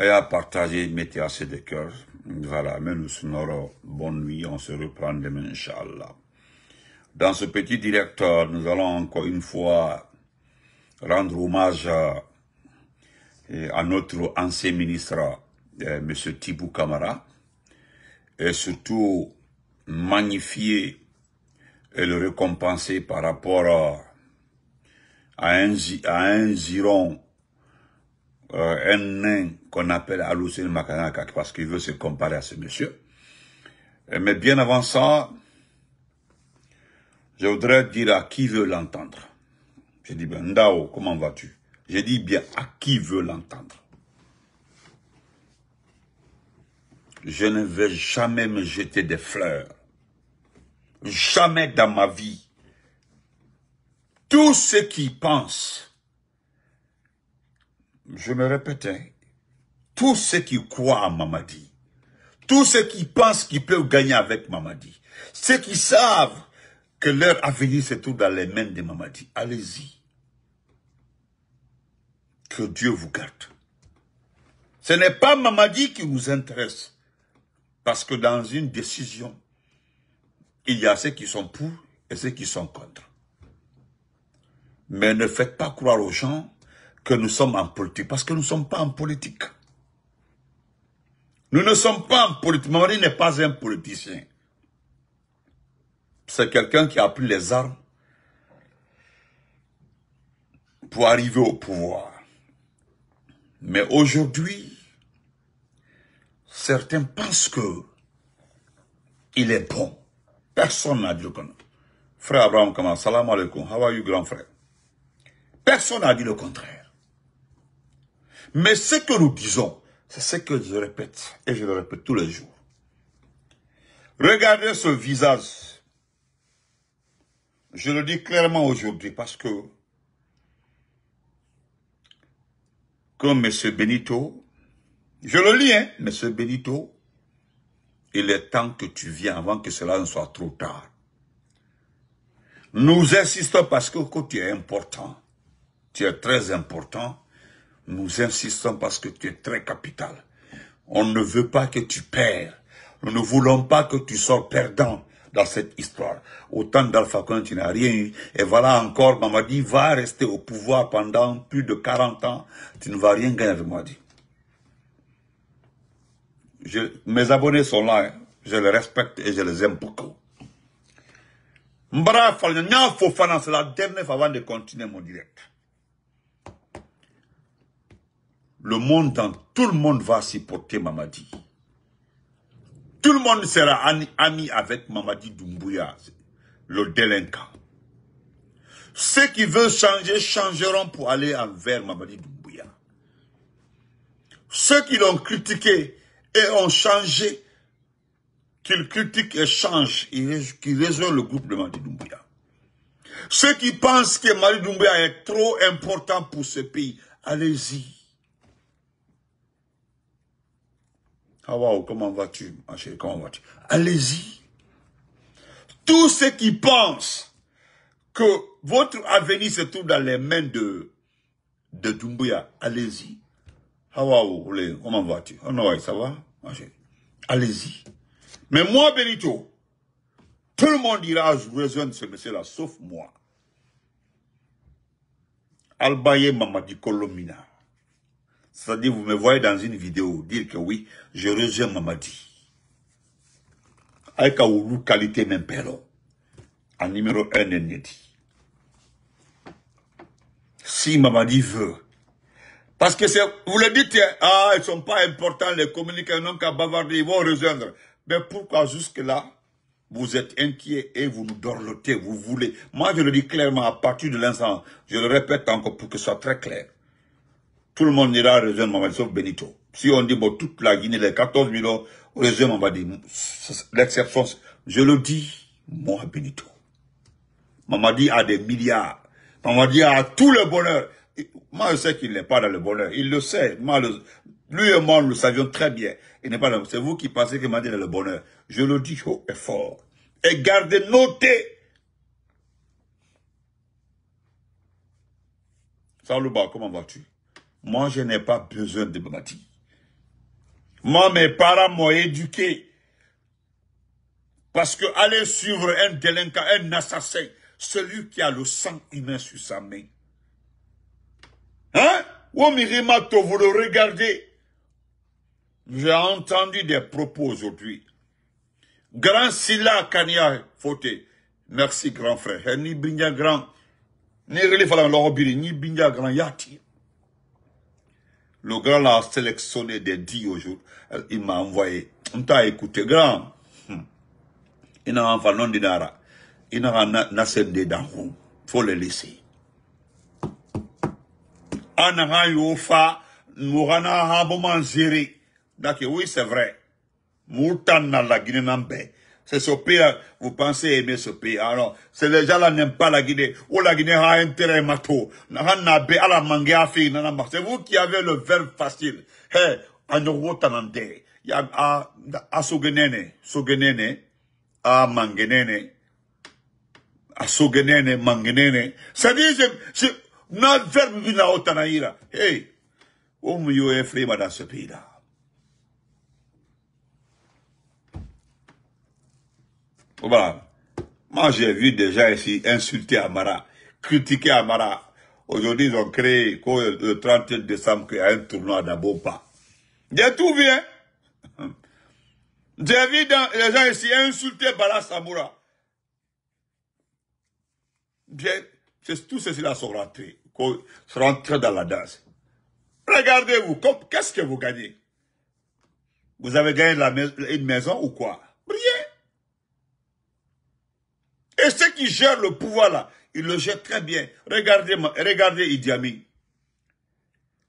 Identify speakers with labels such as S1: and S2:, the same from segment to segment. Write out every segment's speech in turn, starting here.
S1: et à partager, mettez assez de cœur. Voilà, mais nous sonore bonne nuit, on se reprend demain, Inch'Allah. Dans ce petit directeur, nous allons encore une fois rendre hommage à, notre ancien ministre, euh, M. Tibou Kamara, et surtout magnifier et le récompenser par rapport à, à un, à un giron euh, un nain qu'on appelle Aloussine Makanaka parce qu'il veut se comparer à ce monsieur. Euh, mais bien avant ça, je voudrais dire à qui veut l'entendre. J'ai dit, ben, Ndao, comment vas-tu J'ai dit bien à qui veut l'entendre. Je ne vais jamais me jeter des fleurs. Jamais dans ma vie. Tout ce qui pense, je me répétais, hein, tous ceux qui croient à Mamadi, tous ceux qui pensent qu'ils peuvent gagner avec Mamadi, ceux qui savent que leur avenir se trouve dans les mains de Mamadi, allez-y. Que Dieu vous garde. Ce n'est pas Mamadi qui nous intéresse. Parce que dans une décision, il y a ceux qui sont pour et ceux qui sont contre. Mais ne faites pas croire aux gens que nous sommes en politique, parce que nous ne sommes pas en politique. Nous ne sommes pas en politique. Mamadi n'est pas un politicien. C'est quelqu'un qui a pris les armes pour arriver au pouvoir. Mais aujourd'hui, certains pensent que il est bon. Personne n'a dit le contraire. Frère Abraham Kamal, salam alaikum, how are you grand frère Personne n'a dit le contraire. Mais ce que nous disons, c'est ce que je répète, et je le répète tous les jours. Regardez ce visage. Je le dis clairement aujourd'hui parce que, comme M. Benito, je le lis, hein, M. Benito, il est temps que tu viennes avant que cela ne soit trop tard. Nous insistons parce que, que tu es important. Tu es très important nous insistons parce que tu es très capital. On ne veut pas que tu perds. Nous ne voulons pas que tu sors perdant dans cette histoire. Autant d'Alpha quand tu n'as rien eu. Et voilà encore, dit, va rester au pouvoir pendant plus de 40 ans. Tu ne vas rien gagner avec Mamadi. Je, mes abonnés sont là. Hein. Je les respecte et je les aime beaucoup. c'est la dernière fois avant de continuer mon direct. le monde tout le monde va supporter Mamadi. Tout le monde sera ami avec Mamadi Doumbouya, le délinquant. Ceux qui veulent changer, changeront pour aller envers Mamadi Doumbouya. Ceux qui l'ont critiqué et ont changé, qu'ils critiquent et changent, qui résolvent le groupe de Mamadi Doumbouya. Ceux qui pensent que Mamadi Doumbouya est trop important pour ce pays, allez-y. Ah comment vas-tu, ma chérie, comment vas-tu Allez-y. Tous ceux qui pensent que votre avenir se trouve dans les mains de, de Dumbuya, allez-y. Ah comment vas-tu Oh non, ça va, ma chérie. Allez-y. Mais moi, Benito, tout le monde ira de ce monsieur-là, sauf moi. Albaye Mamadi Kolomina. C'est-à-dire, vous me voyez dans une vidéo dire que oui, je rejoins Mamadi. Avec Aoulou, qualité même perro. En numéro 1 dit. Si Mamadi veut. Parce que vous le dites, hein, ah, ils sont pas importants, les communiqués n'ont qu'à bavarder, ils vont rejoindre. Mais pourquoi jusque-là, vous êtes inquiet et vous nous dorlotez, vous voulez. Moi, je le dis clairement à partir de l'instant, je le répète encore pour que ce soit très clair tout le monde ira rejoindre Mamadi, sauf Benito. Si on dit, bon, toute la Guinée, les 14 millions, rejoindre Mamadi, l'exception, je le dis, moi, Benito. Mamadi a des milliards. Mamadi a tout le bonheur. Moi, je sais qu'il n'est pas dans le bonheur. Il le sait. Moi, le, lui et moi, nous le savions très bien. Il n'est pas dans C'est vous qui pensez que Mamadi est dans le bonheur. Je le dis haut et fort. Et gardez, noté. Salut, comment vas-tu? Moi, je n'ai pas besoin de bâtir. Moi, mes parents m'ont éduqué. Parce que aller suivre un délinquant, un assassin, celui qui a le sang humain sur sa main. Hein? Womirimato, vous le regardez. J'ai entendu des propos aujourd'hui. Grand Silla Kania Fote. Merci, grand frère. Ni binga Grand. Ni Relifala Lorobiri, ni binga Grand Yati. Le grand a sélectionné des dix aujourd'hui. Euh, il m'a envoyé. On t'a écouté, grand. Hmm. Il n'a pas non dinara. Il n'a pas Il Faut le laisser. Anara yofa, de nom D'accord, oui, c'est vrai. n'a la guinée c'est ce pays, vous pensez aimer ce pays. Alors, c'est les gens-là n'aiment pas la Guinée. Ou la Guinée a un terrain mato. C'est vous qui avez le verbe facile. Hey, il Ya, a, a Sougenene, Sougenene, a mangenene, a Sougenene, mangenene. C'est-à-dire, je, na verbe vina otanaira. Hey, où me yo effrayé dans ce pays-là. Voilà. Moi, j'ai vu des gens ici insulter Amara, critiquer Amara. Aujourd'hui, ils ont créé le 31 décembre qu'il y a un tournoi d'Abopa. J'ai tout vu, hein. J'ai vu des les gens ici insulter Bala Samoura. Tout ceci-là sont rentrés, sont rentrés dans la danse. Regardez-vous, qu'est-ce que vous gagnez Vous avez gagné une maison ou quoi Rien et ceux qui gèrent le pouvoir là, ils le gèrent très bien. Regardez, regardez Idi Amin.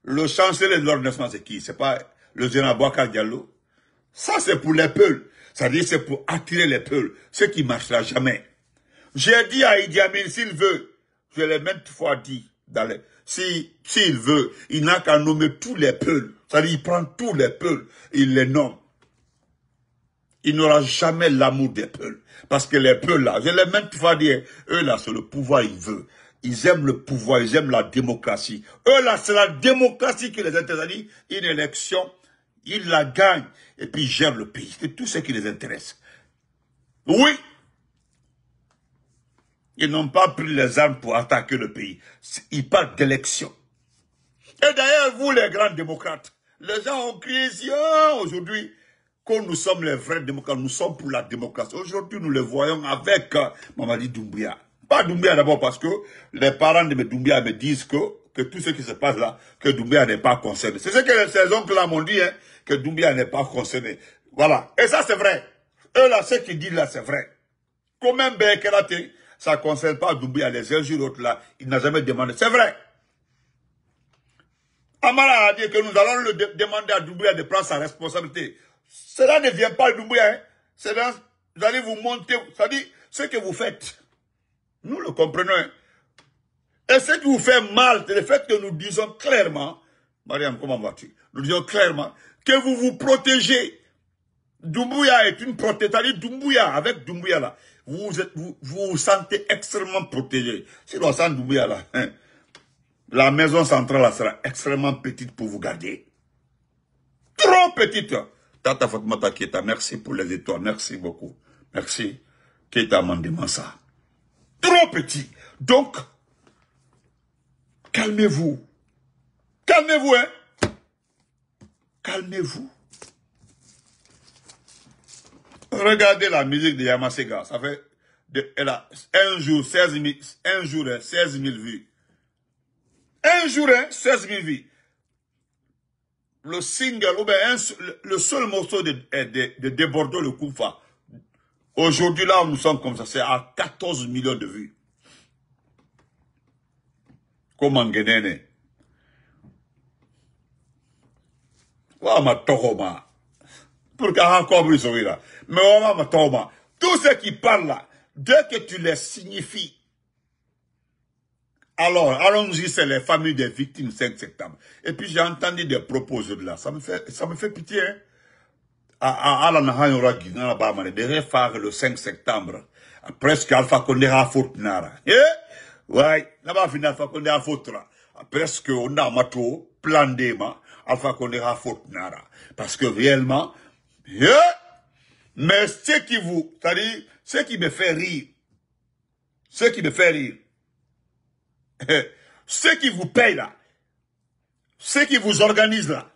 S1: Le chancelier de l'ordonnancement, c'est qui C'est pas le général Boakar Diallo Ça, c'est pour les peuls. C'est-à-dire, c'est pour attirer les peuples. Ce qui ne marchera jamais. J'ai dit à Idi Amin, s'il veut, je l'ai même fois dit, si, s'il veut, il n'a qu'à nommer tous les peuples. Ça à dire il prend tous les peuples, il les nomme il n'aura jamais l'amour des peuples. Parce que les peuples là, je les même dire, eux là, c'est le pouvoir ils veulent. Ils aiment le pouvoir, ils aiment la démocratie. Eux là, c'est la démocratie qui les interdit. Une élection, ils la gagnent et puis ils gèrent le pays. C'est tout ce qui les intéresse. Oui, ils n'ont pas pris les armes pour attaquer le pays. Ils parlent d'élection. Et d'ailleurs, vous les grands démocrates, les gens ont crié aujourd'hui. Quand nous sommes les vrais démocrates, nous sommes pour la démocratie. Aujourd'hui, nous le voyons avec euh, Mamadi Doumbia. Pas Doumbia d'abord parce que les parents de Doumbia me disent que, que tout ce qui se passe là, que Doumbia n'est pas concerné. C'est ce que ces oncles-là m'ont dit, hein, que Doumbia n'est pas concerné. Voilà. Et ça, c'est vrai. Eux là, ce qu'ils disent là, c'est vrai. Ben Quand même ça ne concerne pas Doumbia, les uns sur l'autre là, il n'a jamais demandé. C'est vrai. Amara a dit que nous allons le demander à Doumbia de prendre sa responsabilité. Cela ne vient pas de Hein. Cela, vous allez vous montrer. cest à ce que vous faites, nous le comprenons. Hein. Et ce qui vous fait mal, c'est le fait que nous disons clairement, Mariam, comment vas-tu Nous disons clairement que vous vous protégez. Doumbouya est une protégée. Doumbouya, avec Doumbouya là, vous êtes, vous, vous, sentez extrêmement protégé. Sinon, là, hein, la maison centrale sera extrêmement petite pour vous garder. Trop petite. Tata Fatmata Keta, merci pour les étoiles. Merci beaucoup. Merci. Keta ça. Trop petit. Donc, calmez-vous. Calmez-vous, hein. Calmez-vous. Regardez la musique de Yamasega. Ça fait, un jour, 16 000, un jour, 16 000 vues. Un jour, 16 hein, 000 vues le single, ou le seul morceau de, eh, de, le Koufa. Aujourd'hui, là, nous sommes comme ça. C'est à 14 millions de vues. Comment Ngenene Wama encore Pour là. Mais moment, tout ce qui parle là, dès que tu les signifies alors, allons-y, c'est les familles des victimes 5 septembre. Et puis j'ai entendu des propos de là. Ça me fait, ça me fait pitié. bas À, à, faire le 5 septembre. Ah, presque Alpha Condé a faute nara. Eh? Ouais, là-bas, fini Alpha Condé a faute ah, Presque on a mato, plan D, Alpha Condé a nara. Parce que réellement, eh? mais ce qui vous, c'est-à-dire, ce qui me fait rire, ce qui me fait rire, ceux qui vous payent là, ceux qui vous organisent là,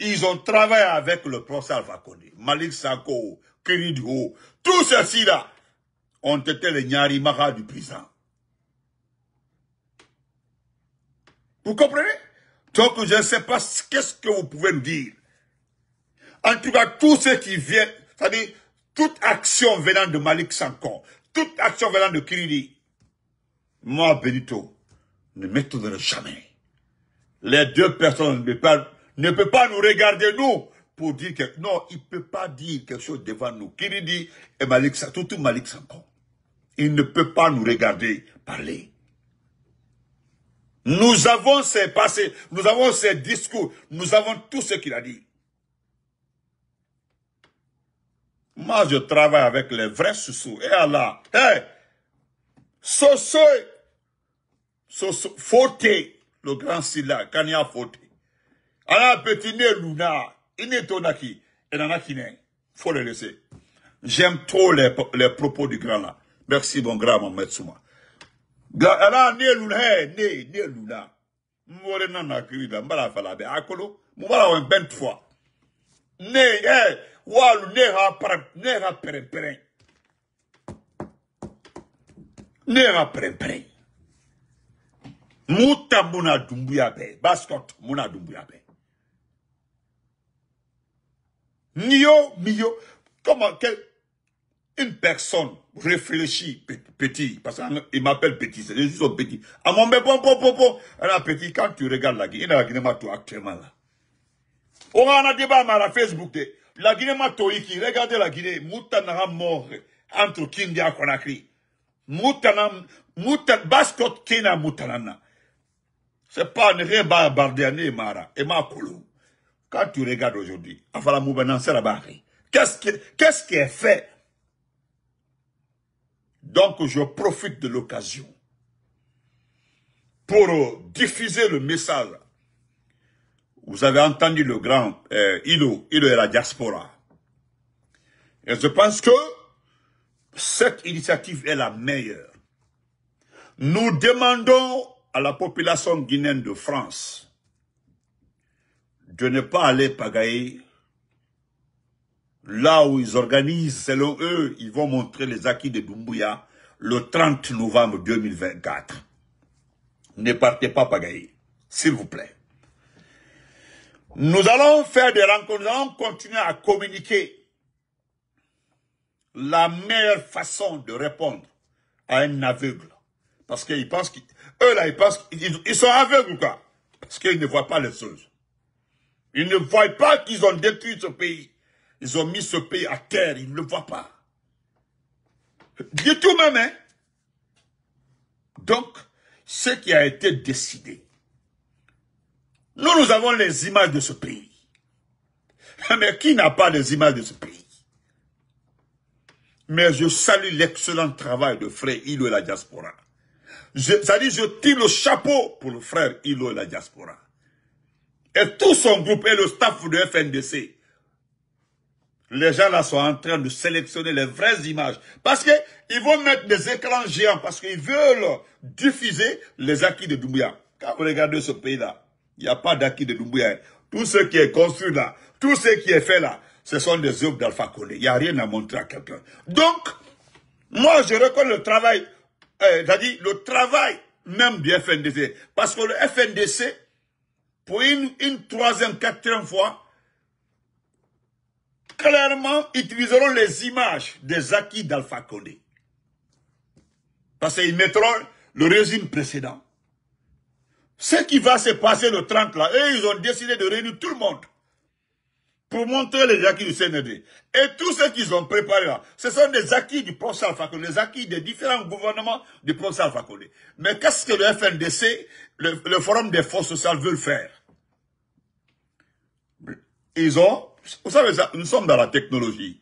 S1: ils ont travaillé avec le professeur Alpha Malik Sako, Kiridi, tous ceux là ont été les Nyari du prison. Vous comprenez Donc, je ne sais pas qu'est-ce que vous pouvez me dire. En tout cas, tous ceux qui viennent, c'est-à-dire toute action venant de Malik Sanko, toute action venant de Kiridi, moi, Benito, ne m'étonnerai jamais. Les deux personnes ne peuvent, pas, ne pas nous regarder, nous, pour dire que... Non, il ne peut pas dire quelque chose devant nous. Qui dit, et eh, Malik, tout, tout Malik Il ne peut pas nous regarder parler. Nous avons ses passés, nous avons ses discours, nous avons tout ce qu'il a dit. Moi, je travaille avec les vrais soussous. Et Allah, hey, soso so, so, le grand Silla, Kanya alors petit né Luna, inétonaki et Nanakine. Hein, faut le laisser. J'aime trop les, propos du grand là. Merci mon grand, mon Souma. Alors, Ne Luna, Ne, eh, Ne Luna. nana akolo, fois. Ne, eh, walu, ne Mouta mouna doumbouyabe be. Baskot mouna doumbouyabe be. Nio, mio. Comment, quelle, une personne réfléchit petit, parce qu'il m'appelle petit, c'est juste petit. À mon bon, bon, bon, bon. Alors, petit, quand tu regardes la Guinée, la Guinée Mato actuellement là. On a débat à la Facebook, la Guinée Mato, qui regardez la Guinée, mouta pas mort entre Kindia et muta basket Moutan, Baskot mouta Moutanana. C'est pas Mara, et Quand tu regardes aujourd'hui, qu'est-ce qui, qu'est-ce qui est fait? Donc, je profite de l'occasion pour euh, diffuser le message. Vous avez entendu le grand euh, Ilo et la diaspora. Et je pense que cette initiative est la meilleure. Nous demandons à la population guinéenne de France de ne pas aller pagailler là où ils organisent, selon eux, ils vont montrer les acquis de Doumbouya le 30 novembre 2024. Ne partez pas pagailler, s'il vous plaît. Nous allons faire des rencontres, nous allons continuer à communiquer la meilleure façon de répondre à un aveugle. Parce qu'il pense qu'il ils sont aveugles quoi. Parce qu'ils ne voient pas les choses. Ils ne voient pas qu'ils ont détruit ce pays. Ils ont mis ce pays à terre, ils ne le voient pas. Du tout même, hein? Donc, ce qui a été décidé. Nous, nous avons les images de ce pays. Mais qui n'a pas les images de ce pays Mais je salue l'excellent travail de Frère Hilo et la diaspora ça dit, je tire le chapeau pour le frère Ilo et la diaspora. Et tout son groupe et le staff de FNDC. Les gens là sont en train de sélectionner les vraies images. Parce que ils vont mettre des écrans géants parce qu'ils veulent diffuser les acquis de Doumbouya. Quand vous regardez ce pays-là, il n'y a pas d'acquis de Doumbouya. Hein. Tout ce qui est construit là, tout ce qui est fait là, ce sont des œuvres d'Alpha Condé. Il n'y a rien à montrer à quelqu'un. Donc, moi, je reconnais le travail euh, c'est-à-dire le travail même du FNDC. Parce que le FNDC, pour une, troisième, quatrième fois, clairement utiliseront les images des acquis d'Alpha Condé. Parce qu'ils mettront le régime précédent. Ce qui va se passer le 30 là, eux, ils ont décidé de réunir tout le monde pour montrer les acquis du CND. Et tout ce qu'ils ont préparé là, ce sont des acquis du professeur Alpha les acquis des différents gouvernements du professeur Alpha Mais qu'est-ce que le FNDC, le, Forum des forces sociales, veut faire Ils ont, vous savez nous sommes dans la technologie.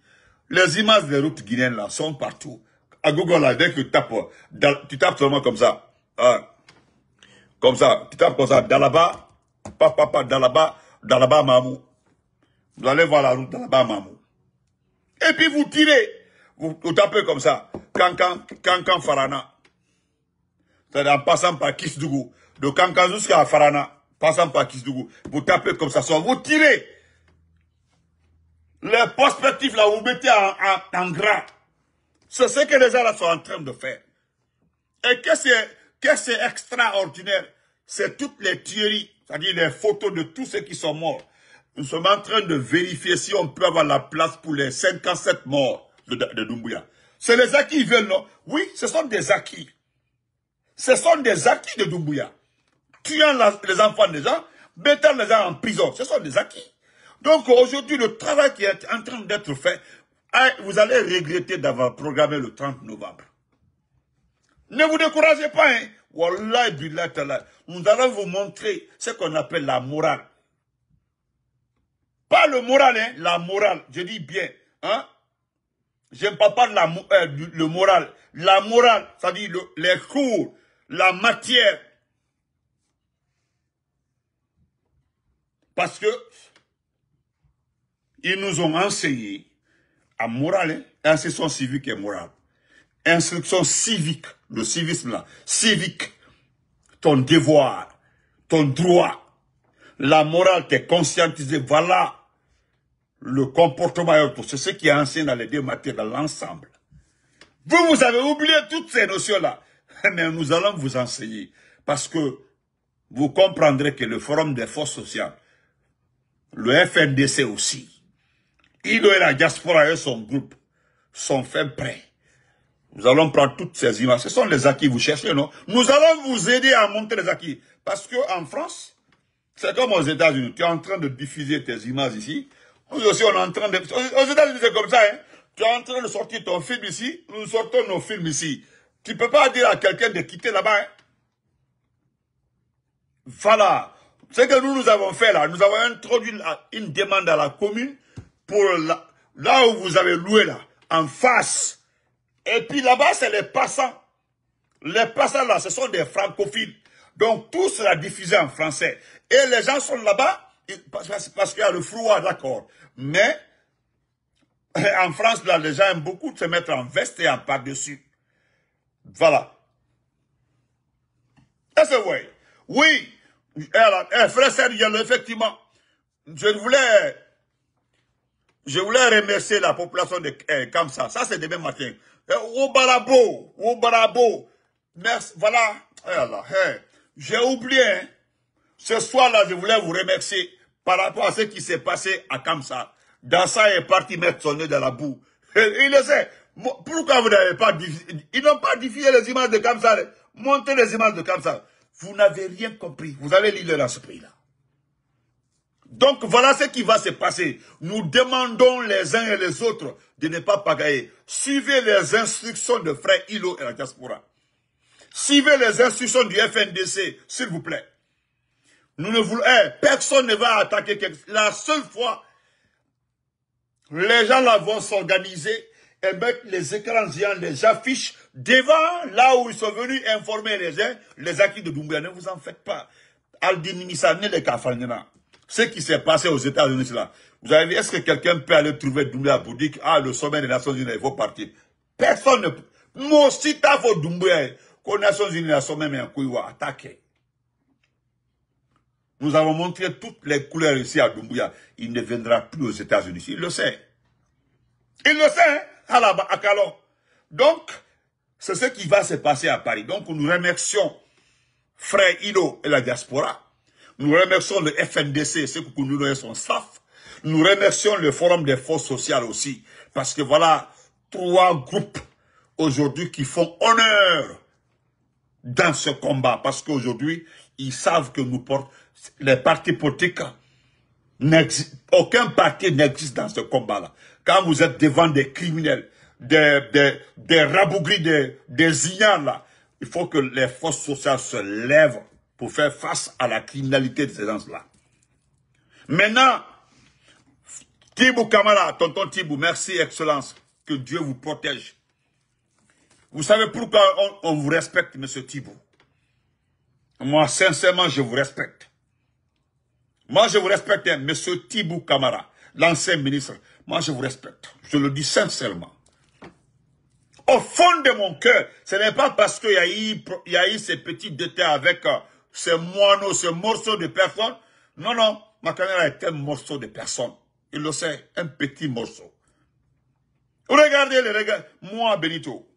S1: Les images des routes guinéennes là sont partout. À Google, là, dès que tu tapes, tu tapes seulement comme ça. Ah, comme ça, tu tapes comme ça, Dalaba, papa, dans là bas, Mamou. Vous allez voir la route bas, Mamou. Et puis vous tirez. Vous, tapez comme ça. Cancan, Cancan Farana. C'est-à-dire en passant par Kisdougou. De Cancan jusqu'à Farana. Passant par Kisdougou. Vous tapez comme ça. Soit vous tirez. Les prospectifs là, vous mettez en, en, gras. C'est ce que les gens là sont en train de faire. Et qu'est-ce c'est est extraordinaire, c'est toutes les théories, c'est-à-dire les photos de tous ceux qui sont morts, nous sommes en train de vérifier si on peut avoir la place pour les 57 morts de, Doumbouya. C'est les acquis ils veulent, non Oui, ce sont des acquis. Ce sont des acquis de Doumbouya. Tuant les enfants des gens, mettant les gens en prison, ce sont des acquis. Donc aujourd'hui, le travail qui est en train d'être fait, ah, vous allez regretter d'avoir programmé le 30 novembre. Ne vous découragez pas, hein. Wallah, Nous allons vous montrer ce qu'on appelle la morale. Pas le moral, hein. la morale. Je dis bien, hein. Je ne parle pas de la, euh, le moral. La morale, c'est-à-dire les cours, la matière. Parce que ils nous ont enseigné à morale, hein. instruction civique et morale. Instruction civique, le civisme là, civique, ton devoir, ton droit, la morale, t'es conscientisé, voilà le comportement et tout. C'est ce qui est ancien dans les deux matières, dans l'ensemble. Vous, vous avez oublié toutes ces notions-là. Mais nous allons vous enseigner. Parce que vous comprendrez que le Forum des forces sociales, le FNDC aussi, il et la diaspora et son groupe sont faits prêts. Nous allons prendre toutes ces images. Ce sont les acquis que vous cherchez, non Nous allons vous aider à monter les acquis. Parce que en France, c'est comme aux États-Unis. Tu es en train de diffuser tes images ici. Nous aussi, on est en train de... Aux états comme ça, hein. Tu es en train de sortir ton film ici, nous sortons nos films ici. Tu ne peux pas dire à quelqu'un de quitter là-bas. Hein. Voilà. Ce que nous, nous avons fait là, nous avons introduit une demande à la commune pour là où vous avez loué là, en face. Et puis là-bas, c'est les passants. Les passants là, ce sont des francophiles. Donc tout sera diffusé en français. Et les gens sont là-bas parce, parce qu'il y a le froid, d'accord. Mais en France, là, les gens aiment beaucoup se mettre en veste et en par-dessus. Voilà. Oui, eh, frère effectivement, je voulais, je voulais remercier la population de comme eh, Kamsa. Ça, c'est demain matin. Eh, au Barabo, au Barabo. Merci, voilà. J'ai oublié. Hein. Ce soir-là, je voulais vous remercier par rapport à ce qui s'est passé à Kamsa. ça est parti mettre son nez dans la boue. Il le sait. Pourquoi vous n'avez pas Ils n'ont pas diffusé les images de Kamsa. Montez les images de Kamsa. Vous n'avez rien compris. Vous allez lire dans ce là Donc voilà ce qui va se passer. Nous demandons les uns et les autres de ne pas pagailler. Suivez les instructions de Frère Hilo et la diaspora. Suivez les instructions du FNDC, s'il vous plaît. Nous ne voulons, eh, personne ne va attaquer chose. La seule fois, les gens là vont s'organiser et eh mettre ben, les écrans les affiches devant là où ils sont venus informer les gens, les acquis de Doumbouya. Ne vous en faites pas. les Ce qui s'est passé aux États-Unis là. Vous avez vu, est-ce que quelqu'un peut aller trouver Doumbouya pour dire que, ah, le sommet des Nations Unies, il faut partir. Personne ne peut. Mon aussi à vos Doumbouya, qu'aux Nations Unies, le sommet, mais un attaquer. Nous avons montré toutes les couleurs ici à Doumbouya. Il ne viendra plus aux États-Unis. Il le sait. Il le sait, à hein, Donc, c'est ce qui va se passer à Paris. Donc, nous remercions frère Ido et la diaspora. Nous remercions le FNDC, ce que nous et son staff. Nous remercions le Forum des forces sociales aussi. Parce que voilà trois groupes aujourd'hui qui font honneur dans ce combat. Parce qu'aujourd'hui, ils savent que nous portons les partis politiques, aucun parti n'existe dans ce combat-là. Quand vous êtes devant des criminels, des, des, des rabougris, des, des là, il faut que les forces sociales se lèvent pour faire face à la criminalité de ces gens-là. Maintenant, Tibou Kamara, tonton Tibou, merci Excellence, que Dieu vous protège. Vous savez pourquoi on, vous respecte, monsieur Tibou Moi, sincèrement, je vous respecte. Moi, je vous respecte, M. Hein, monsieur Kamara, l'ancien ministre. Moi, je vous respecte. Je le dis sincèrement. Au fond de mon cœur, ce n'est pas parce qu'il y, a eu ces petits détails avec ce euh, ces moineaux, morceau morceaux de personnes. Non, non, ma caméra est un morceau de personne. Il le sait, un petit morceau. Regardez les regards. Moi, Benito,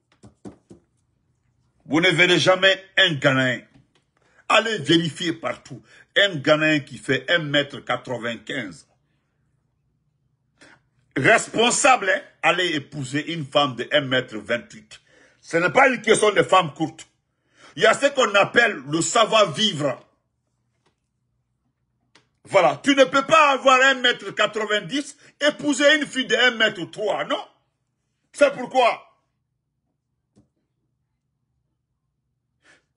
S1: vous ne verrez jamais un câlin. Allez vérifier partout un Ghanéen qui fait 1m95, responsable, hein, allez épouser une femme de 1m28. Ce n'est pas une question de femme courte. Il y a ce qu'on appelle le savoir-vivre. Voilà. Tu ne peux pas avoir 1m90, épouser une fille de 1m3, non C'est pourquoi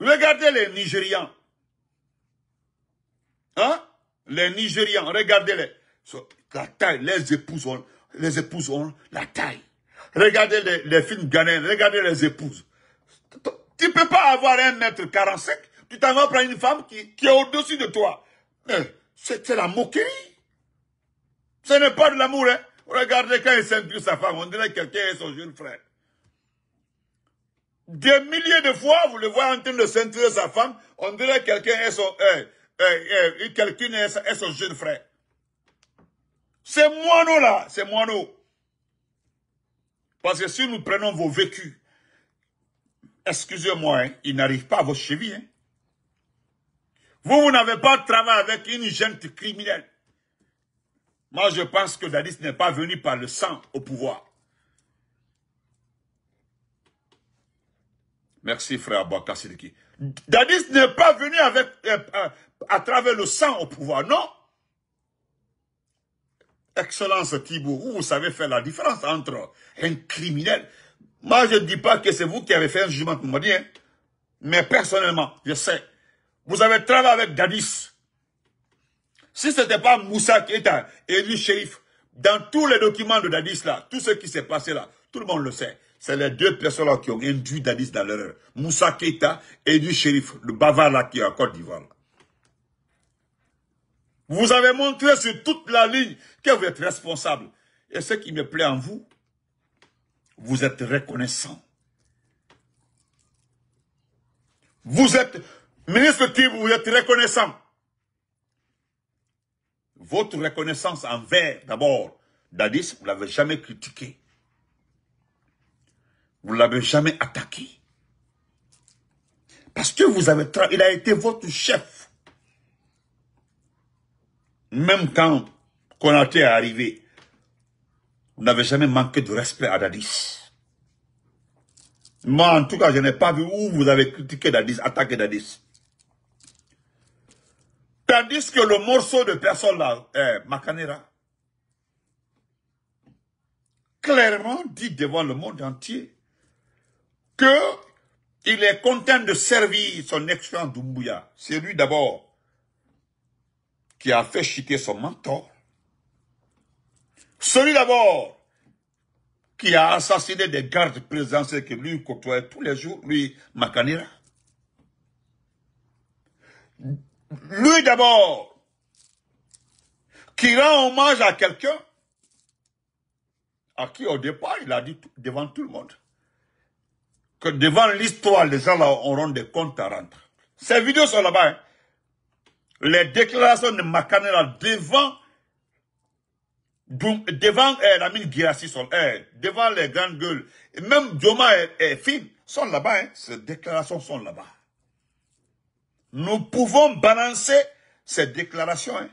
S1: Regardez les Nigériens. Hein? Les Nigérians, regardez-les. La taille, les épouses ont, les épouses la taille. Regardez les, films ghanéens, regardez les épouses. Tu ne peux pas avoir un mètre 45, tu t'en vas prendre une femme qui, est au-dessus de toi. C'est la moquerie. Ce n'est pas de l'amour, hein. Regardez quand il ceinture sa femme, on dirait que quelqu'un est son jeune frère. Des milliers de fois, vous le voyez en train de ceinturer sa femme, on dirait que quelqu'un est son... Eh, eh, eh, quelqu'un est, son jeune frère. c'est nous, là c'est nous. Parce que si nous prenons vos vécus, excusez-moi, hein, il ils n'arrivent pas à vos chevilles. Hein. Vous, vous n'avez pas de travaillé avec une jeune criminelle. Moi, je pense que Dadis n'est pas venu par le sang au pouvoir. Merci, frère Abouaka Dadis n'est pas venu avec, euh, euh, à travers le sang au pouvoir. Non. Excellence Thibault, vous savez faire la différence entre un criminel. Moi, je ne dis pas que c'est vous qui avez fait un jugement pour mais personnellement, je sais. Vous avez travaillé avec Dadis. Si ce n'était pas Moussa Keta, et élu shérif, dans tous les documents de Dadis là, tout ce qui s'est passé là, tout le monde le sait. C'est les deux personnes qui ont induit Dadis dans l'erreur. Moussa Keita et du shérif, le bavard là qui est en Côte d'Ivoire. Vous avez montré sur toute la ligne que vous êtes responsable. Et ce qui me plaît en vous, vous êtes reconnaissant. Vous êtes, ministre type, vous êtes reconnaissant. Votre reconnaissance envers, d'abord, Dadis, vous ne l'avez jamais critiqué. Vous ne l'avez jamais attaqué. Parce que vous avez, il a été votre chef même quand Konaté est arrivé, on n'avait jamais manqué de respect à Dadis. Moi, en tout cas, je n'ai pas vu où vous avez critiqué Dadis, attaqué Dadis. Tandis que le morceau de personne là, euh, clairement dit devant le monde entier que il est content de servir son excellent d'Umbuya. C'est lui d'abord qui a fait chuter son mentor. Celui d'abord qui a assassiné des gardes et que lui côtoyait tous les jours, lui, Makanira. Lui d'abord, qui rend hommage à quelqu'un à qui au départ, il a dit devant tout le monde que devant l'histoire, les gens là auront des comptes à rendre. Ces vidéos sont là-bas. Hein les déclarations de Makanela devant devant eh, la mine eh, devant les grandes gueules. même Joma et, eh, sont là-bas. Hein. ces déclarations sont là-bas. Nous pouvons balancer ces déclarations. Hein.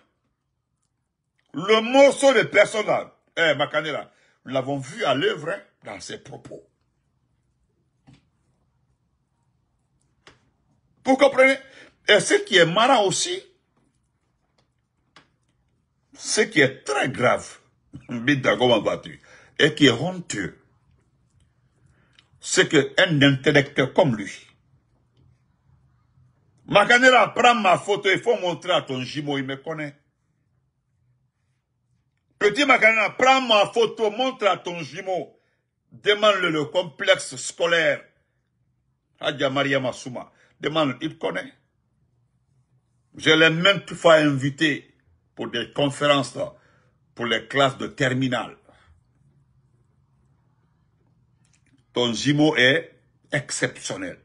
S1: Le morceau de personne là, eh, Makanela, nous l'avons vu à l'œuvre hein, dans ses propos. Vous comprenez Et ce qui est marrant aussi, ce qui est très grave, et qui est honteux, c'est qu'un intellectuel comme lui, Makanera, prend ma photo il faut montrer à ton jumeau, il me connaît. Petit Makanera, prends ma photo, montre à ton jumeau demande-le le complexe scolaire. Adja Maria Massouma, demande, il connaît. Je l'ai même toutefois invité pour des conférences pour les classes de terminale. Ton jumeau est exceptionnel.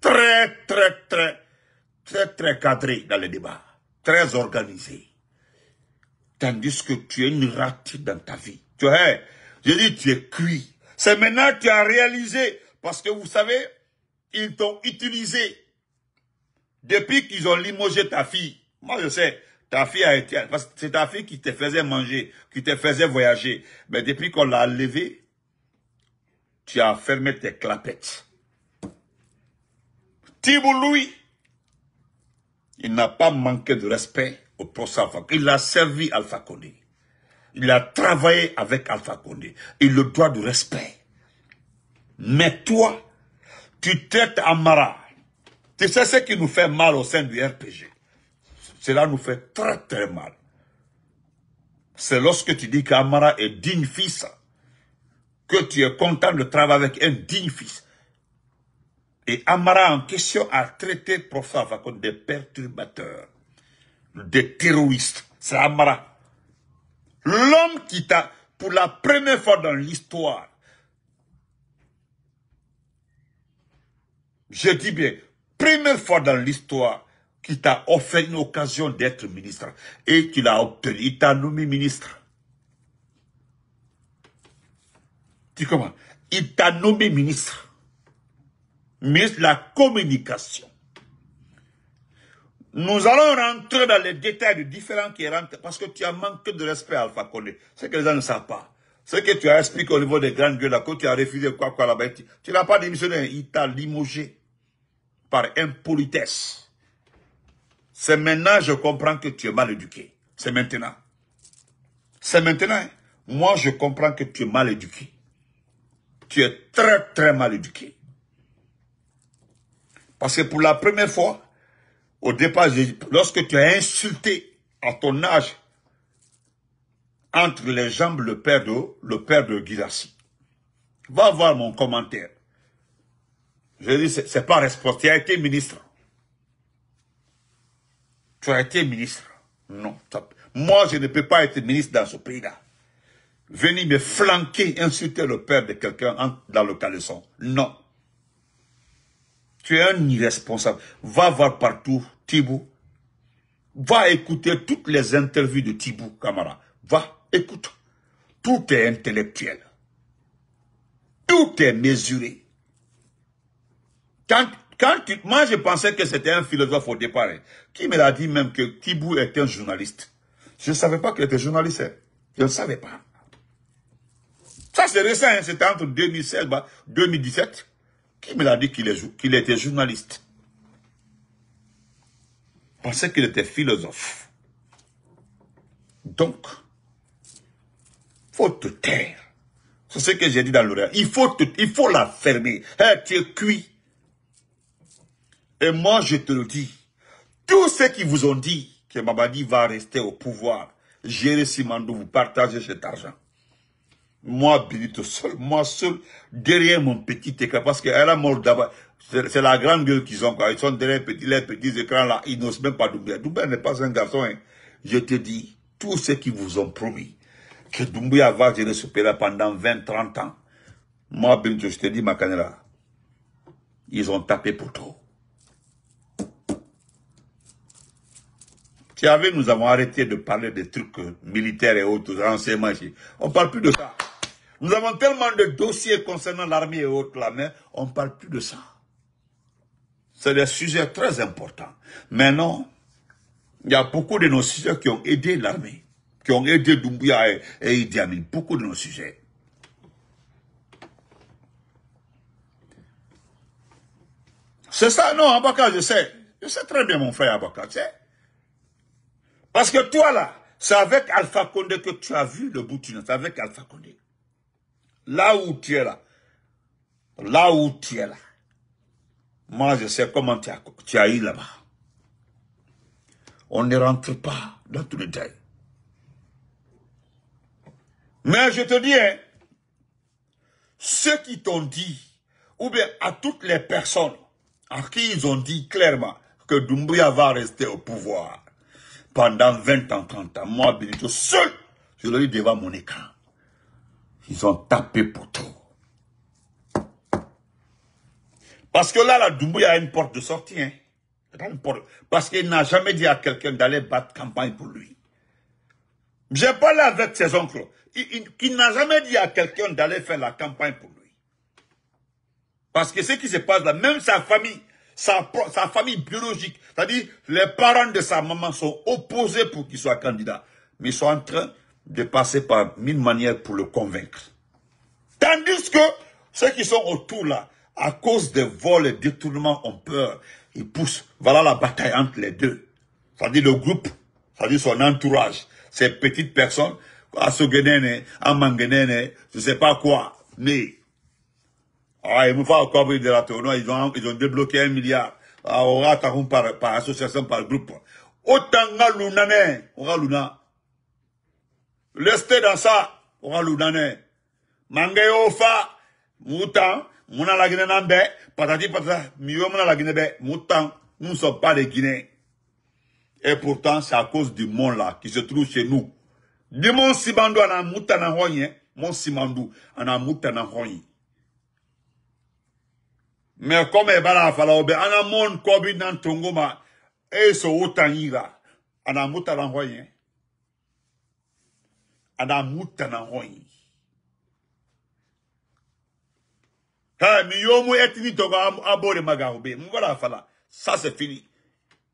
S1: Très, très, très, très, très cadré dans les débats. Très organisé. Tandis que tu es une rate dans ta vie. Tu vois, hein? je dis, tu es cuit. C'est maintenant que tu as réalisé. Parce que vous savez, ils t'ont utilisé. Depuis qu'ils ont limogé ta fille. Moi, je sais. Ta fille a été, c'est ta fille qui te faisait manger, qui te faisait voyager. Mais depuis qu'on l'a levé, tu as fermé tes clapettes. Louis, il n'a pas manqué de respect au professeur Alpha Il a servi Alpha Condé. Il a travaillé avec Alpha Condé. Il le doit du respect. Mais toi, tu t'es Amara. Tu sais ce qui nous fait mal au sein du RPG. Cela nous fait très très mal. C'est lorsque tu dis qu'Amara est digne fils, que tu es content de travailler avec un digne fils. Et Amara en question a traité Professeur comme des perturbateurs, des terroristes. C'est Amara. L'homme qui t'a, pour la première fois dans l'histoire, je dis bien, première fois dans l'histoire, qui t'a offert une occasion d'être ministre. Et tu l'as obtenu. Il t'a nommé ministre. Tu comment Il t'a nommé ministre. Ministre de la communication. Nous allons rentrer dans les détails différents qui rentrent parce que tu as manqué de respect à Alpha Condé. Ce que les gens ne savent pas. Ce que tu as expliqué au niveau des grandes gueules, quand tu as refusé quoi, quoi, là-bas, tu n'as pas démissionné. Il t'a limogé par impolitesse. C'est maintenant je comprends que tu es mal éduqué. C'est maintenant. C'est maintenant. Hein. Moi, je comprends que tu es mal éduqué. Tu es très, très mal éduqué. Parce que pour la première fois, au départ, lorsque tu as insulté à ton âge, entre les jambes le père de, le père de Guirassi. Va voir mon commentaire. Je dis, c'est pas responsable. Tu as été ministre tu as été ministre. Non. Moi, je ne peux pas être ministre dans ce pays-là. Venir me flanquer, insulter le père de quelqu'un dans le caleçon. Non. Tu es un irresponsable. Va voir partout, Thibaut. Va écouter toutes les interviews de Thibaut, Camara. Va, écoute. Tout est intellectuel. Tout est mesuré. Quand moi, je pensais que c'était un philosophe au départ. Hein, qui me l'a dit même que Thibault était un journaliste Je ne savais pas qu'il était journaliste. Hein. Je ne savais pas. Ça, c'est récent. Hein. C'était entre 2016 et 2017. Qui me l'a dit qu'il était journaliste Je pensais qu'il était philosophe. Donc, faut te taire. C'est ce que j'ai dit dans l'oreille. Il faut il faut la fermer. tu es cuit. Et moi, je te le dis, tous ceux qui vous ont dit que Mabadi va rester au pouvoir, gérer Simando, vous partagez cet argent. Moi, Benito seul, moi seul, derrière mon petit écran, parce qu'elle a mort d'abord. C'est la grande gueule qu'ils ont, quoi. Ils sont derrière les petits écrans là, ils n'osent même pas Doumbia. Doumbia n'est pas un garçon, hein. Je te dis, tous ceux qui vous ont promis que Doumbia va gérer ce pays pendant 20, 30 ans, moi, Benito, je te dis, ma canela, ils ont tapé pour trop. C'est avec nous avons arrêté de parler des trucs militaires et autres, renseignements. On ne parle plus de ça. Nous avons tellement de dossiers concernant l'armée et autres là, mais on ne parle plus de ça. C'est des sujets très importants. Maintenant, il y a beaucoup de nos sujets qui ont aidé l'armée, qui ont aidé Doumbouya et, et Idi Amin. Beaucoup de nos sujets. C'est ça, non, Abaka, je sais. Je sais très bien, mon frère Abaka, tu sais. Parce que toi là, c'est avec Alpha Condé que tu as vu le bouton. c'est avec Alpha Condé. Là où tu es là, là où tu es là, moi je sais comment tu as, eu là-bas. On ne rentre pas dans tous les détails. Mais je te dis, hein, ceux qui t'ont dit, ou bien à toutes les personnes à qui ils ont dit clairement que Doumbouya va rester au pouvoir, pendant 20 ans, 30 ans. Moi, Benito, seul, je l'ai eu devant mon écran. Ils ont tapé pour tout. Parce que là, la Doumbouya a une porte de sortie. Hein. Parce qu'il n'a jamais dit à quelqu'un d'aller battre campagne pour lui. J'ai parlé avec ses oncles. Il, il n'a jamais dit à quelqu'un d'aller faire la campagne pour lui. Parce que ce qui se passe là, même sa famille, sa, famille biologique, c'est-à-dire les parents de sa maman sont opposés pour qu'il soit candidat. Mais ils sont en train de passer par mille manières pour le convaincre. Tandis que ceux qui sont autour là, à cause des vols et détournements, ont peur. Ils poussent. Voilà la bataille entre les deux. C'est-à-dire le groupe, c'est-à-dire son entourage, ces petites personnes, à Sogenene, à Mangenene, je ne sais pas quoi, mais ah, ils ne vont pas encore de la tournoi, ils ont, ils ont débloqué un milliard. Ah, on aura par, par association, par groupe. Autant l'unane, aura l'una. Restez dans ça, aura l'unane. Mangeo fa, moutan, mouna la Guinée nambe, patati patata, mieux mouna la Guinée be, moutan, nous ne sommes pas des Guinéens. Et pourtant, c'est à cause du monde là, qui se trouve chez nous. Du mont Sibandou, on a moutan en rogne, hein. mont Simandou, on a moutan en rogne. Mais me kome e bala fala obe ana mon kobi nan tongoma e so va ana muta na eh? ana muta na ha mi yomu etini togo abore maga obe Voilà, fala ça c'est fini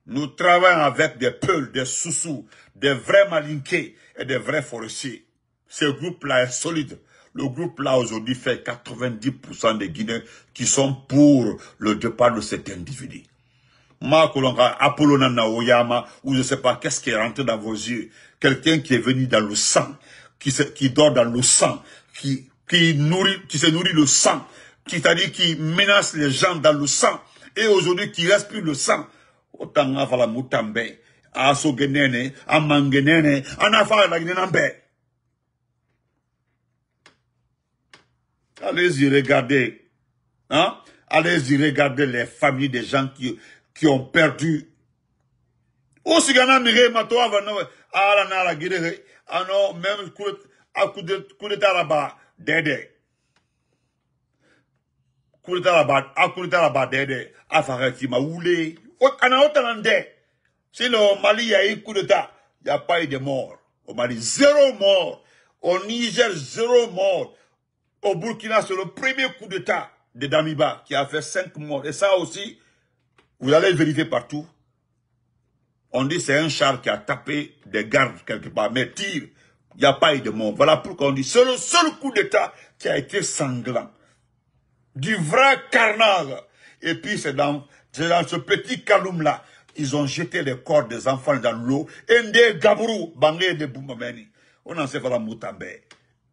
S1: nous travaillons avec des peuls, des sous des vrais malinqués et des vrais forestiers. Ce groupe-là est solide. Le groupe là aujourd'hui fait 90% des Guinéens qui sont pour le départ de cet individu. Makolonga, Apolona Naoyama, ou je ne sais pas qu'est-ce qui est rentré dans vos yeux. Quelqu'un qui est venu dans le sang, qui, qui dort dans le sang, qui, qui, nourrit, qui se nourrit le sang, qui c'est-à-dire qui menace les gens dans le sang, et aujourd'hui qui respire le sang. Autant la anafa la Allez-y regarder. Hein? Allez-y regarder les familles des gens qui, qui ont perdu. ala ah, na la ah, même coup dede coup a eu coup d'état il n'y a pas eu de mort au Mali zéro mort au Niger zéro mort au Burkina, c'est le premier coup d'État de Damiba qui a fait cinq morts. Et ça aussi, vous allez vérifier partout. On dit c'est un char qui a tapé des gardes quelque part, mais tire. Il n'y a pas eu de mort. Voilà pourquoi on dit c'est le seul coup d'État qui a été sanglant. Du vrai carnage. Et puis c'est dans, ce petit calum-là ils ont jeté les corps des enfants dans l'eau. des Gabourou, Bangé de Boumameni. On en sait voilà la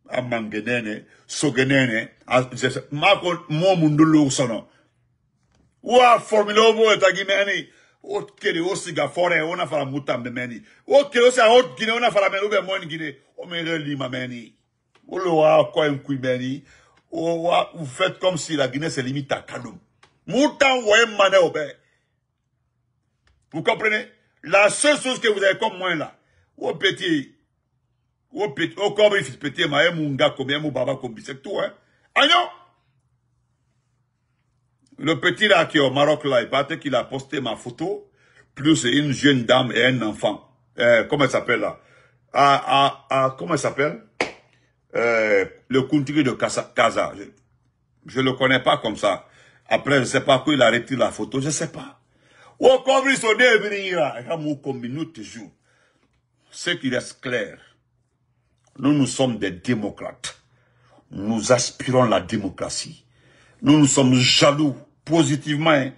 S1: a mangenene sogenene mako momu ndulu sono wa formule mo etagi meni o kere o siga fore ona fara mutambe meni o kere o sa o gine ona fara meni o be gine o mere lima meni o lo wa ko en meni o wa vous faites comme si la Guinée se limite à Kanoum. muta wa Mané Obé. Vous comprenez La seule chose que vous avez comme moi là, au petit, okomba oh, ifisipete oh, ma ye mungako me kombi c'est tout hein agnon ah, le petit là qui est au Maroc là il partait qu'il a posté ma photo plus une jeune dame et un enfant euh, comment elle s'appelle là ah ah, ah comment elle s'appelle euh, le country de Casa. Je ne le connais pas comme ça. Après, je sais pas quoi il a retiré la photo, je sais pas. Au combi, son devenir, nous toujours. Ce qui reste clair, nous, nous sommes des démocrates. Nous aspirons la démocratie. Nous, nous sommes jaloux, positivement,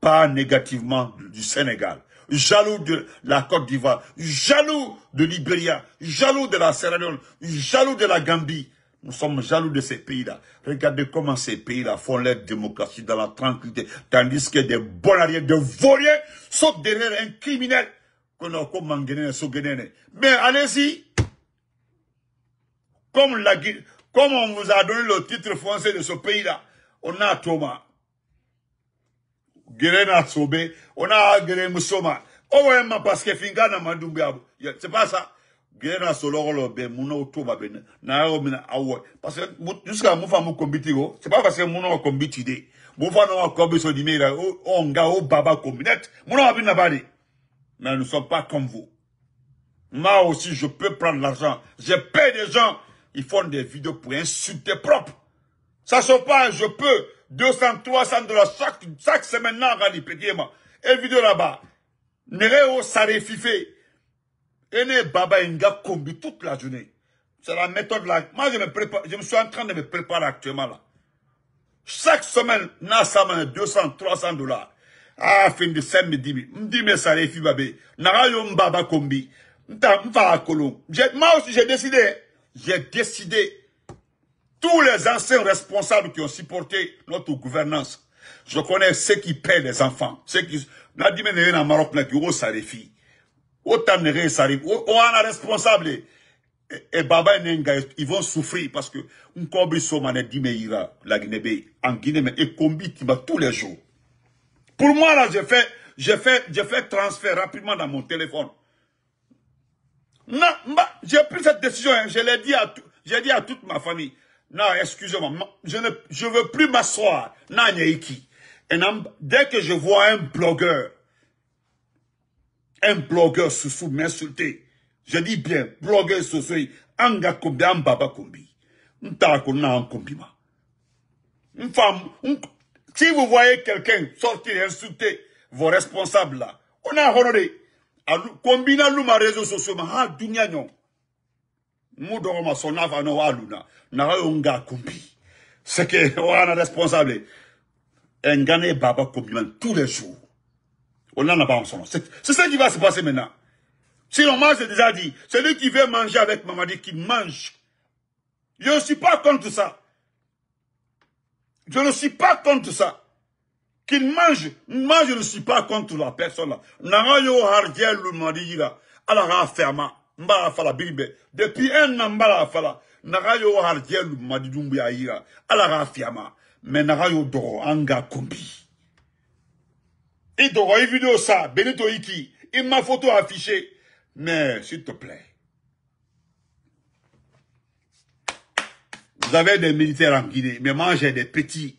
S1: pas négativement, du Sénégal. Jaloux de la Côte d'Ivoire. Jaloux de l'Iberia. Jaloux de la Sierra Leone. Jaloux de la Gambie. Nous sommes jaloux de ces pays-là. Regardez comment ces pays-là font leur démocratie dans la tranquillité, tandis que des bonariens, des vauriens sautent derrière un criminel. Mais allez-y, comme, la, comme on vous a donné le titre français de ce pays-là, on a Thomas. Gerena Sobe, on a Gerem Soma. Oh, parce que Fingana Mandumbiabo. C'est pas ça. Gerena Solorolo Ben, Mouno Toba Ben, Naro Mina ben, Awa. Ah parce que jusqu'à Moufa Mou Kombitigo, oh, c'est pas parce que Mouno Kombitide. Moufa son Kombitide, on oh, oh, Gao Baba Kombinette. Mouno Abina abali Mais nous ne sommes pas comme vous. Moi aussi, je peux prendre l'argent. Je paie des gens ils font des vidéos pour insulter propre. Ça se passe, je peux, 200, 300 dollars chaque, chaque semaine, là, Rani, moi Et vidéo là-bas. Nereo Sarefifé. Et né Baba Inga combi toute la journée. C'est la méthode là. Moi, je me prépare, je me suis en train de me préparer actuellement là. Chaque semaine, na sama 200, 300 dollars. Ah, fin de semaine, me dit, me dis mais Sarefi Babé. Nara yo Mbaba combi. Mta, mfa Moi aussi, j'ai décidé j'ai décidé, tous les anciens responsables qui ont supporté notre gouvernance, je connais ceux qui paient les enfants, ceux qui... Nadime n'est en Maroc, qui osent les filles. Autant de rien, ça arrive. On a responsable. Et Baba et Nenga, ils vont souffrir parce que Nkobi Somane Dimeira, la Guinée, en Guinée, mais et combi qui va tous les jours. Pour moi, là, j'ai fait, un fait, fait transfert rapidement dans mon téléphone. Non, j'ai pris cette décision, hein. je l'ai dit à j'ai dit à toute ma famille. Non, excusez-moi, je ne je veux plus m'asseoir. Et dès que je vois un blogueur, un blogueur sous m'insulter, je dis bien, blogueur sous anga kombi, kombi. femme, si vous voyez quelqu'un sortir et insulter vos responsables là, on a honoré combina luma réseaux sociaux ma ha dunia nyon mu dogo ma sona fa no waluna na yo kumbi c'est que wana responsable gane baba combien tous les jours on en a pas ensemble c'est ça qui va se passer maintenant si on mange j'ai déjà dit celui qui veut manger avec dit qui mange je ne suis pas contre ça je ne suis pas contre ça qu'il mange. Moi, je ne suis pas contre la personne. là. Depuis un an, fala. Narayo la Mais narayo doro anga kumbi. Et doro, il ça. Benito il ma photo affiché. Mais, s'il te plaît. Vous avez des militaires en Guinée, mais moi j'ai des petits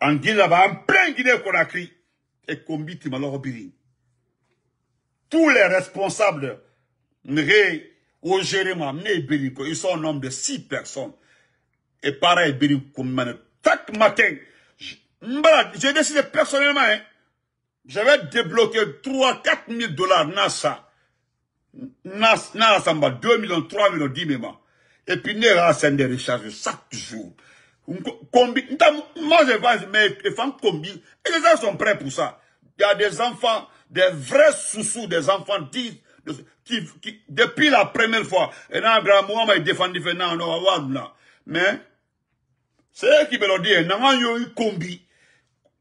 S1: en Guinée là en plein Guinée-Conakry, et Kombi Timalorobiri. Tous les responsables, au Ogérema, ils sont au nombre de six personnes. Et pareil, Berinko, chaque matin, j'ai décidé personnellement, hein, j'avais débloqué 3-4 000 dollars, NASA. NASA, 2 millions, 3 millions, 10 millions. Et puis, Nera, c'est des recharges chaque jour. Combi, moi je vais, mais les femmes combinent. les gens sont prêts pour ça. Il y a des enfants, des vrais sous-sous, des enfants disent, qui, qui, depuis la première fois, et là, grand m'a défendu, non, non, là. Mais, c'est eux qui me l'ont dit, non, yo, eu combi.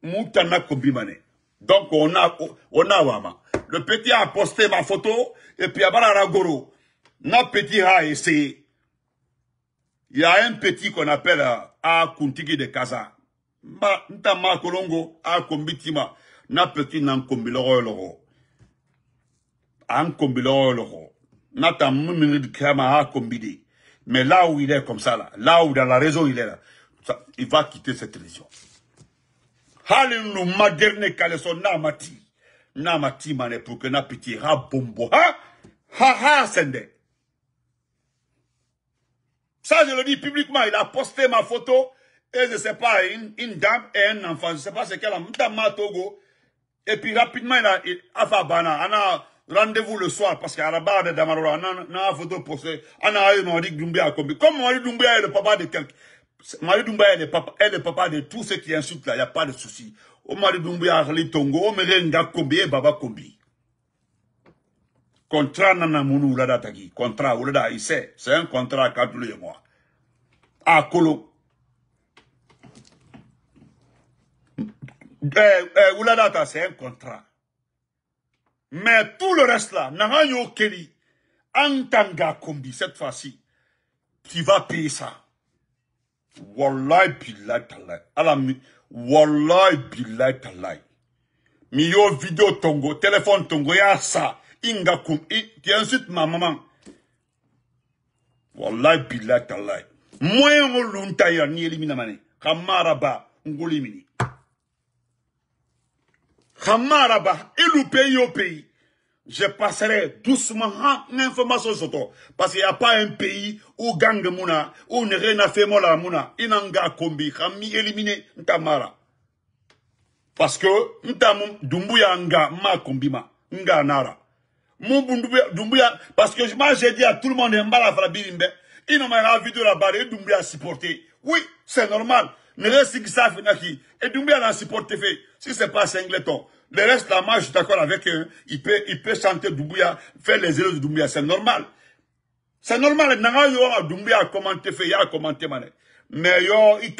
S1: Moutana combi mané. Donc, on a, on a, wama. Le petit a posté ma photo, et puis, à Baragoro, n'a petit a essayé. Il y a un petit qu'on appelle euh, Akuntigi de Kaza. nta ntama kolongo, kombitima, Na petit nan kombiloro loro. An kombiloro loro. Na ta mumini de kama akombidi. Mais là où il est comme ça là, là où dans la raison il est là, il va quitter cette région. Halinu maderne kaleso na mati mané pour que na piti ha bombo ha. Ha ha sende. Ça, je le dis publiquement. Il a posté ma photo. Et je ne sais pas, une, dame et un enfant. Je ne sais pas c'est quelle. a dame à Togo. Et puis rapidement, il a, il bah, On a rendez-vous le soir parce qu'à la barre de Damarora, on a une photo postée. On a eu Marie Doumbia Comme Marie Doumbia est le papa de quelqu'un. Marie Doumbia est le, papa, est le papa de tous ceux qui insultent là. Il n'y a pas de souci. Marie Doumbia, Tongo, au Kombi et Baba Kombi contrat nana munu wulada taki contrat wulada ise c'est un contrat kadulu moi a kolo eh, eh ta c'est un contrat mais tout le reste là nana yo keli antanga kombi cette fois-ci tu vas payer ça wallahi billahi talai ala mi wallahi billahi talai mi yo video tongo téléphone tongo ya ça qui insulte ma maman. Wallahi billahi talai. Moi, on l'untaya ni élimine mané. Hamaraba, ngolimini. Hamaraba, et le pays au pays. Je passerai doucement en information sur Parce qu'il n'y a pas un pays où gang mouna, où ne rien fait mola mouna. Inanga kombi, Khammi éliminé, ntamara. Parce que, ntamum, dumbuya nga, ma kombima, nga nara parce que moi j'ai dit à tout le monde, il n'a pas vidéo de la et Doumbia a supporté. Oui, c'est normal. Mais reste qui savent, et Doumbia l'a supporté fait. Si c'est pas Singleton. Le reste là, moi je suis d'accord avec eux. Il peut, il peut chanter Doumbia, faire les erreurs de Doumbia, c'est normal. C'est normal, Nanga oh, a commenté fait, il a commenté mané. Mais yo, il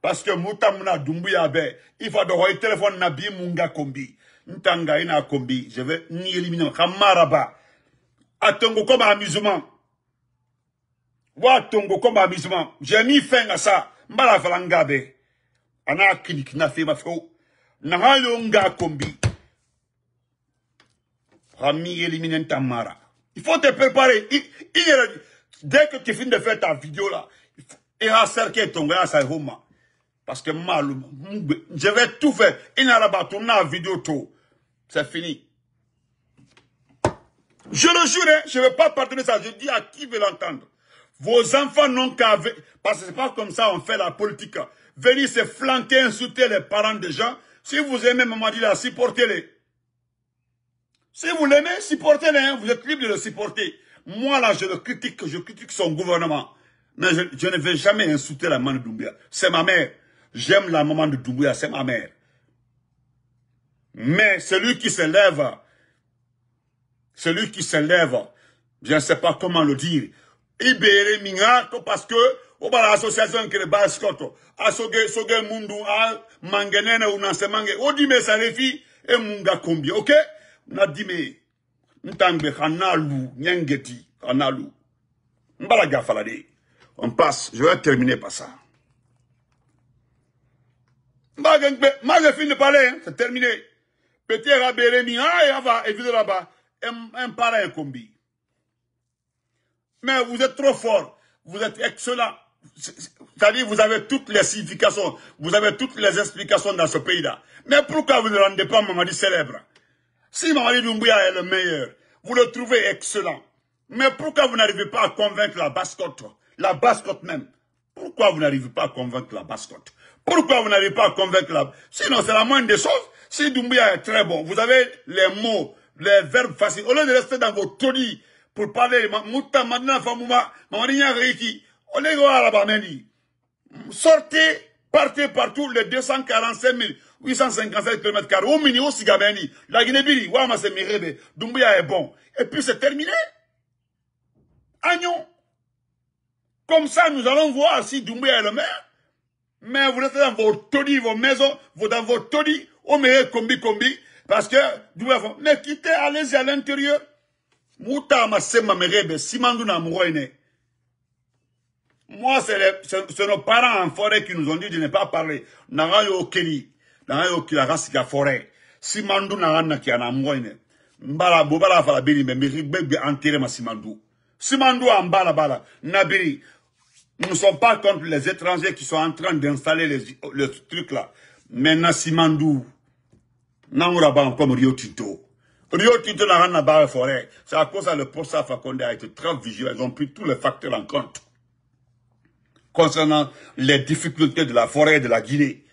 S1: Parce que Moutamouna Doumbia, ben, il faut le téléphone Nabi Munga Kombi. Ntanga ina kombi, je vais ni éliminer. Hamaraba. Atongo comme amusement. Wa tongo comme amusement. J'ai mis fin à ça. Mbala falangabe. Ana kinik na fe ma fro. Na kombi. Rami éliminer Tamara. Il faut te préparer. Il, dès que tu finis de faire ta vidéo là, il a cerqué ton gars à Parce que mal, je vais tout faire. Il n'a pas tourné la vidéo tout. C'est fini. Je le jure, hein, je ne veux pas pardonner ça. Je dis à qui veut l'entendre. Vos enfants n'ont qu'à... Parce que n'est pas comme ça qu'on fait la politique. Venir se flanquer, insulter les parents des gens. Si vous aimez Maman là, supportez-les. Si vous l'aimez, supportez-les. Hein. vous êtes libre de le supporter. Moi, là, je le critique. Je critique son gouvernement. Mais je, ne vais jamais insulter la maman de Doumbia. C'est ma mère. J'aime la maman de Doumbia, c'est ma mère. Mais celui qui s'élève, celui qui s'élève, je ne sais pas comment le dire, ibéré miracle parce que au bas l'association qui est basse cote, à soge soge mundu à mangenene ou nansemange, au dit mais ça et munga combien, ok? Nadime, dit mais Nyengeti, kanalu nyangeti kanalu, mbalaga falade. On passe, je vais terminer par ça. Mbalaga, je finis de parler, hein? c'est terminé. Petit Rabelemi, ah, et là-bas, un, pareil combi. Mais vous êtes trop fort, vous êtes excellent. C'est-à-dire, vous avez toutes les significations, vous avez toutes les explications dans ce pays-là. Mais pourquoi vous ne rendez pas Mamadi célèbre Si Mamadi Doumbouya est le meilleur, vous le trouvez excellent. Mais pourquoi vous n'arrivez pas à convaincre la bascotte, la bascotte même Pourquoi vous n'arrivez pas à convaincre la bascotte Pourquoi vous n'arrivez pas à convaincre la... Sinon, c'est la moindre des choses. Si Doumbouya est très bon, vous avez les mots, les verbes faciles. Au lieu de rester dans vos tonis... pour parler, Mouta, on à Sortez, partez partout, les 245 857 km2, au mini, au Sigabeni, la Guinée-Biri, Wama, c'est est bon. Et puis c'est terminé. Agnon. Comme ça, nous allons voir si Doumbouya est le maire. Mais vous restez dans vos taudis, vos maisons, dans vos taudis, on me combi combi, parce que du avant mais quittez allez à l'intérieur Mouta ma sema simandu n'a moi c'est nos parents en forêt qui nous ont dit de ne pas parler naga y'o keli naga y'o la race ka forêt simandu na naki na mɔgɔ Mbala dɛ n b'a bo la biri mais mɛri ma simandu simandu en bala na biri nous ne sommes pas contre les étrangers qui sont en train d'installer le truc là maintenant simandou Nangouraba comme Rio Tinto. Rio Tinto n'a rien à barre forêt. C'est à cause de le à Fakonde a été très vigilant. Ils ont pris tous les facteurs en compte. Concernant les difficultés de la forêt de la Guinée.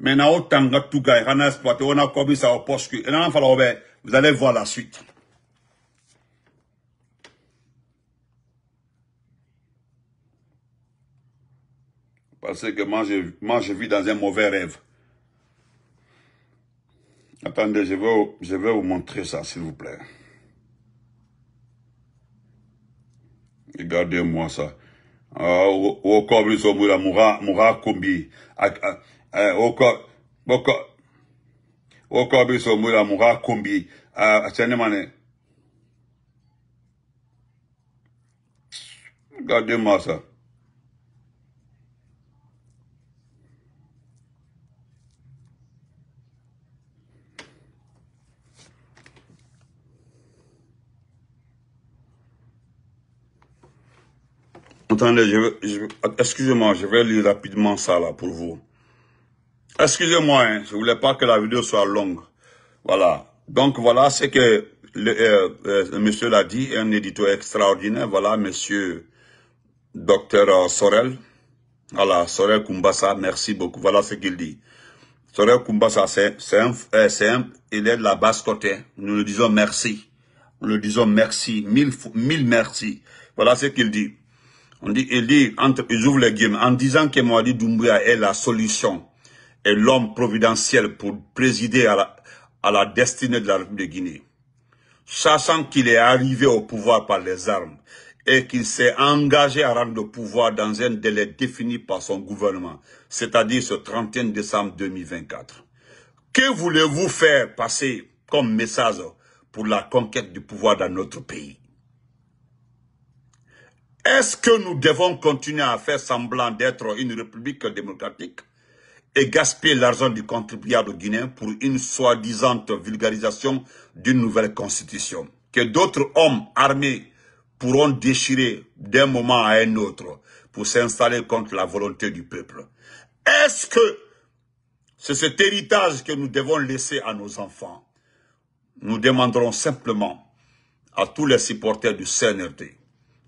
S1: Maintenant, autant que tout gars, on a exploité, on a commis ça au poste vous allez voir la suite. Parce que moi, je, moi, je vis dans un mauvais rêve. Attendez, je vais, je vais vous montrer ça, s'il vous plaît. Regardez-moi ça. Woko biso mura mura mura kumbi. Woko woko au biso mura mura kumbi. Achane mane. Regardez-moi ça. Attendez, excusez-moi, je vais lire rapidement ça là pour vous. Excusez-moi, hein, je voulais pas que la vidéo soit longue. Voilà. Donc voilà ce que le, euh, euh, monsieur l'a dit, un éditeur extraordinaire. Voilà, monsieur docteur euh, Sorel. Voilà, Sorel Kumbasa, merci beaucoup. Voilà ce qu'il dit. Sorel Kumbasa, eh, c'est un, il est de la basse côté. Nous le disons merci. Nous le disons merci, mille, mille merci. Voilà ce qu'il dit. On dit, il dit, entre, les guillemets, en disant que Mohamed Doumbouya est la solution et l'homme providentiel pour présider à la, destinée de la République de Guinée. Sachant qu'il est arrivé au pouvoir par les armes et qu'il s'est engagé à rendre le pouvoir dans un délai défini par son gouvernement, c'est-à-dire ce 31 décembre 2024. Que voulez-vous faire passer comme message pour la conquête du pouvoir dans notre pays est-ce que nous devons continuer à faire semblant d'être une république démocratique et gaspiller l'argent du contribuable guinéen pour une soi-disant vulgarisation d'une nouvelle constitution que d'autres hommes armés pourront déchirer d'un moment à un autre pour s'installer contre la volonté du peuple Est-ce que c'est cet héritage que nous devons laisser à nos enfants Nous demanderons simplement à tous les supporters du CNRD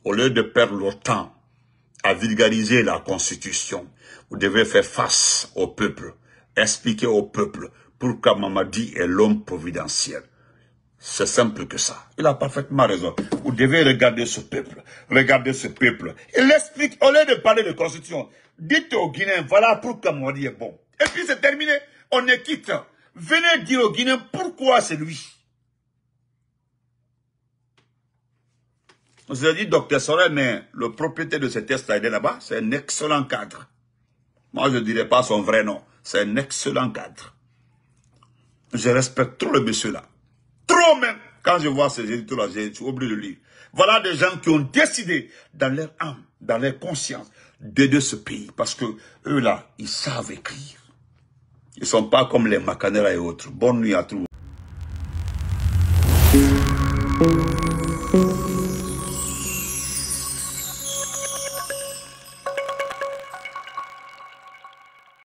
S1: au lieu de perdre leur temps à vulgariser la Constitution, vous devez faire face au peuple, expliquer au peuple pourquoi Mamadi est l'homme providentiel. C'est simple que ça. Il a parfaitement raison. Vous devez regarder ce peuple. Regardez ce peuple. Il explique, au lieu de parler de Constitution, dites aux Guinéens, voilà pourquoi Mamadi est bon. Et puis c'est terminé. On est quitte. Venez dire au Guinéens pourquoi c'est lui. vous ai dit, docteur Sorel, mais le propriétaire de cet est là-bas, c'est un excellent cadre. Moi, je ne dirais pas son vrai nom. C'est un excellent cadre. Je respecte trop le monsieur là. Trop même. Quand je vois ces éditeurs là, j'ai oublié de lire. Voilà des gens qui ont décidé, dans leur âme, dans leur conscience, d'aider ce pays. Parce que eux là, ils savent écrire. Ils ne sont pas comme les Macanera et autres. Bonne nuit à tous.